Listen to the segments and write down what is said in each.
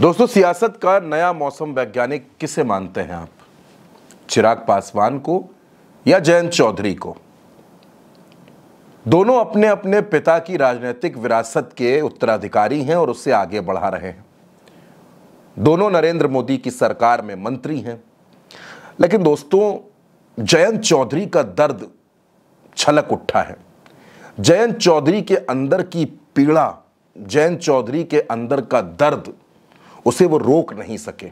दोस्तों सियासत का नया मौसम वैज्ञानिक किसे मानते हैं आप चिराग पासवान को या जयंत चौधरी को दोनों अपने अपने पिता की राजनीतिक विरासत के उत्तराधिकारी हैं और उससे आगे बढ़ा रहे हैं दोनों नरेंद्र मोदी की सरकार में मंत्री हैं लेकिन दोस्तों जयंत चौधरी का दर्द छलक उठा है जयंत चौधरी के अंदर की पीड़ा जयंत चौधरी के अंदर का दर्द उसे वो रोक नहीं सके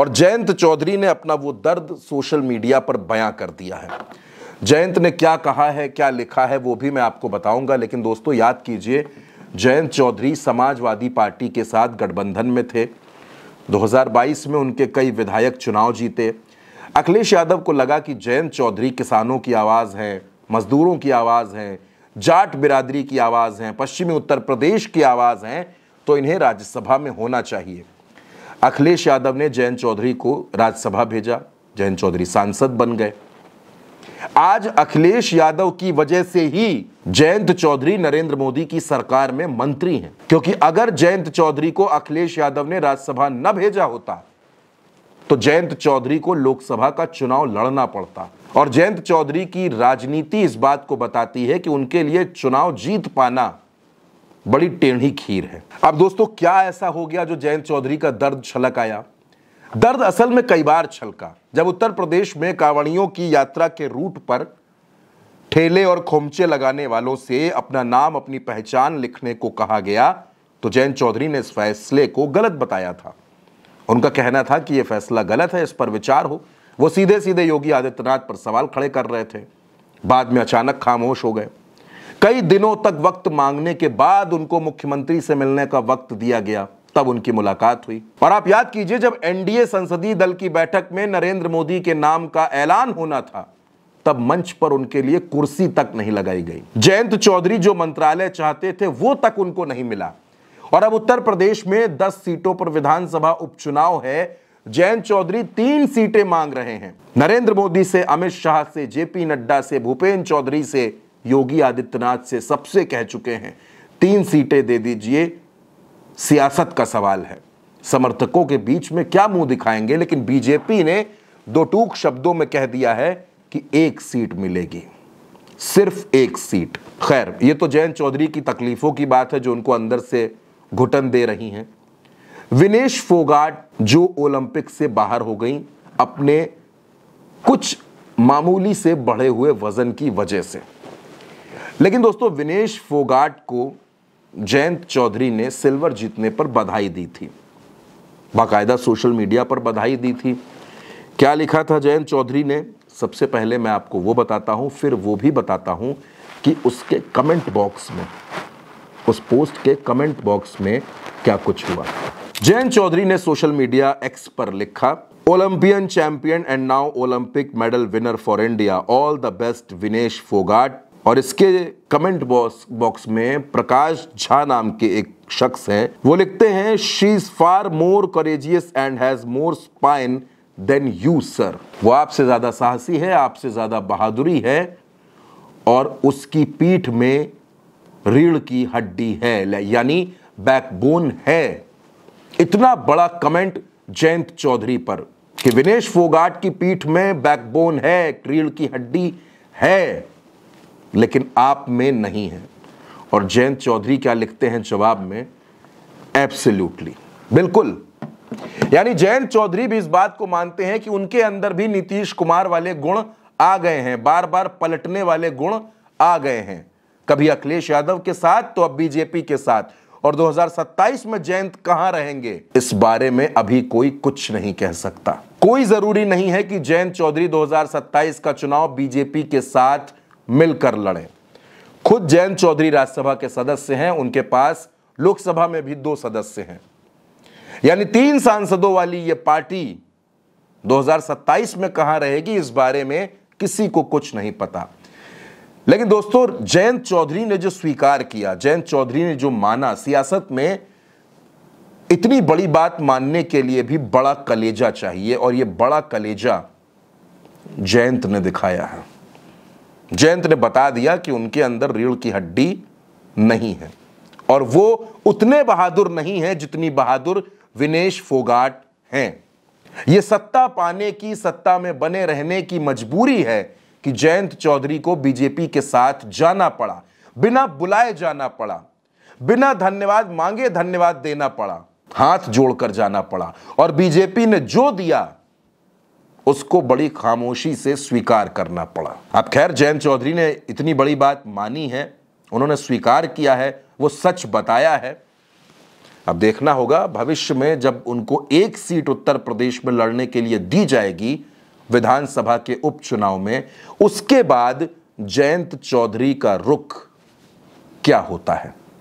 और जयंत चौधरी ने अपना वो दर्द सोशल मीडिया पर बयां कर दिया है जयंत ने क्या कहा है क्या लिखा है वो भी मैं आपको बताऊंगा लेकिन दोस्तों याद कीजिए जयंत चौधरी समाजवादी पार्टी के साथ गठबंधन में थे 2022 में उनके कई विधायक चुनाव जीते अखिलेश यादव को लगा कि जयंत चौधरी किसानों की आवाज़ है मजदूरों की आवाज़ है जाट बिरादरी की आवाज़ है पश्चिमी उत्तर प्रदेश की आवाज़ है तो इन्हें राज्यसभा में होना चाहिए अखिलेश यादव ने जयंत चौधरी को राज्यसभा भेजा जयंत चौधरी सांसद बन गए आज अखिलेश यादव की वजह से ही जयंत चौधरी नरेंद्र मोदी की सरकार में मंत्री हैं क्योंकि अगर जयंत चौधरी को अखिलेश यादव ने राज्यसभा न भेजा होता तो जयंत चौधरी को लोकसभा का चुनाव लड़ना पड़ता और जयंत चौधरी की राजनीति इस बात को बताती है कि उनके लिए चुनाव जीत पाना बड़ी टेढ़ी खीर है अब दोस्तों क्या ऐसा हो गया जो जयंत चौधरी का दर्द छलक आया दर्द असल में कई बार छलका जब उत्तर प्रदेश में कांवड़ियों की यात्रा के रूट पर ठेले और खोमचे लगाने वालों से अपना नाम अपनी पहचान लिखने को कहा गया तो जयंत चौधरी ने इस फैसले को गलत बताया था उनका कहना था कि यह फैसला गलत है इस पर विचार हो वो सीधे सीधे योगी आदित्यनाथ पर सवाल खड़े कर रहे थे बाद में अचानक खामोश हो गए कई दिनों तक वक्त मांगने के बाद उनको मुख्यमंत्री से मिलने का वक्त दिया गया तब उनकी मुलाकात हुई और आप याद कीजिए जब एनडीए संसदीय दल की बैठक में नरेंद्र मोदी के नाम का ऐलान होना था तब मंच पर उनके लिए कुर्सी तक नहीं लगाई गई जयंत चौधरी जो मंत्रालय चाहते थे वो तक उनको नहीं मिला और अब उत्तर प्रदेश में 10 सीटों पर विधानसभा उपचुनाव है जयंत चौधरी तीन सीटें मांग रहे हैं नरेंद्र मोदी से अमित शाह से जेपी नड्डा से भूपेन्द्र चौधरी से योगी आदित्यनाथ से सबसे कह चुके हैं तीन सीटें दे दीजिए सियासत का सवाल है समर्थकों के बीच में क्या मुंह दिखाएंगे लेकिन बीजेपी ने दो टूक शब्दों में कह दिया है कि एक सीट मिलेगी सिर्फ एक सीट खैर ये तो जयंत चौधरी की तकलीफों की बात है जो उनको अंदर से घुटन दे रही हैं विनेश फोगाट जो ओलंपिक से बाहर हो गई अपने कुछ मामूली से बढ़े हुए वजन की वजह से लेकिन दोस्तों विनेश फोगाट को जयंत चौधरी ने सिल्वर जीतने पर बधाई दी थी बाकायदा सोशल मीडिया पर बधाई दी थी क्या लिखा था जयंत चौधरी ने सबसे पहले मैं आपको वो बताता हूं फिर वो भी बताता हूं कि उसके कमेंट बॉक्स में उस पोस्ट के कमेंट बॉक्स में क्या कुछ हुआ जयंत चौधरी ने सोशल मीडिया एक्स पर लिखा Olympian champion and now Olympic medal winner for India all the best Vinesh Phogat और इसके कमेंट बॉक्स बॉक्स में प्रकाश झा नाम के एक शख्स हैं वो लिखते हैं she is far more courageous and has more spine than you sir वो आपसे ज़्यादा साहसी है आपसे ज़्यादा बहादुरी है और उसकी पीठ में रीढ़ की हड्डी है यानी बैकबोन है इतना बड़ा कमेंट जयंत चौधरी पर कि विनेश फोगाट की पीठ में बैकबोन है रीढ़ की हड्डी है लेकिन आप में नहीं है और जयंत चौधरी क्या लिखते हैं जवाब में एब्सोल्युटली बिल्कुल यानी जयंत चौधरी भी इस बात को मानते हैं कि उनके अंदर भी नीतीश कुमार वाले गुण आ गए हैं बार बार पलटने वाले गुण आ गए हैं कभी अखिलेश यादव के साथ तो अब बीजेपी के साथ और 2027 में जयंत कहां रहेंगे इस बारे में अभी कोई कुछ नहीं कह सकता कोई जरूरी नहीं है कि जयंत चौधरी 2027 का चुनाव बीजेपी के साथ मिलकर लड़ें खुद जयंत चौधरी राज्यसभा के सदस्य हैं उनके पास लोकसभा में भी दो सदस्य हैं यानी तीन सांसदों वाली यह पार्टी 2027 में कहां रहेगी इस बारे में किसी को कुछ नहीं पता लेकिन दोस्तों जयंत चौधरी ने जो स्वीकार किया जयंत चौधरी ने जो माना सियासत में इतनी बड़ी बात मानने के लिए भी बड़ा कलेजा चाहिए और यह बड़ा कलेजा जयंत ने दिखाया है जयंत ने बता दिया कि उनके अंदर रीढ़ की हड्डी नहीं है और वो उतने बहादुर नहीं हैं जितनी बहादुर विनेश फोगाट हैं ये सत्ता पाने की सत्ता में बने रहने की मजबूरी है कि जयंत चौधरी को बीजेपी के साथ जाना पड़ा बिना बुलाए जाना पड़ा बिना धन्यवाद मांगे धन्यवाद देना पड़ा हाथ जोड़कर जाना पड़ा और बीजेपी ने जो दिया उसको बड़ी खामोशी से स्वीकार करना पड़ा अब खैर जयंत चौधरी ने इतनी बड़ी बात मानी है उन्होंने स्वीकार किया है वो सच बताया है अब देखना होगा भविष्य में जब उनको एक सीट उत्तर प्रदेश में लड़ने के लिए दी जाएगी विधानसभा के उपचुनाव में उसके बाद जयंत चौधरी का रुख क्या होता है